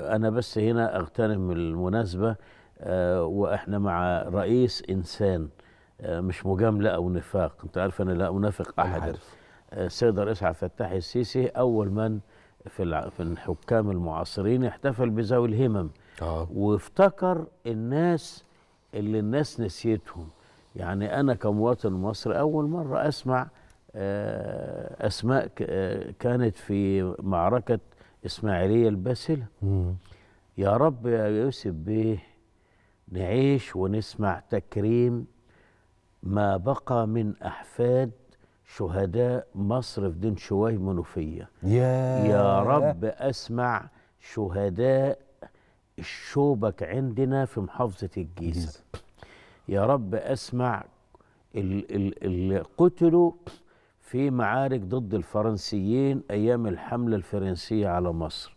أنا بس هنا أغتنم المناسبة آه، وإحنا مع رئيس إنسان آه، مش مجاملة أو نفاق أنت عارف أنا لا أنافق أحدا آه، السيد الرئيس عبد الفتاح السيسي أول من في في الحكام المعاصرين احتفل بذوي الهمم آه. وافتكر الناس اللي الناس نسيتهم يعني أنا كمواطن مصري أول مرة أسمع أسماء كانت في معركة إسماعيلية الباسلة يا رب يا يوسف بيه نعيش ونسمع تكريم ما بقى من أحفاد شهداء مصر في دين شوي منوفية يا, يا رب أسمع شهداء الشوبك عندنا في محافظة الجيزة يا رب أسمع اللي قتلوا في معارك ضد الفرنسيين أيام الحملة الفرنسية على مصر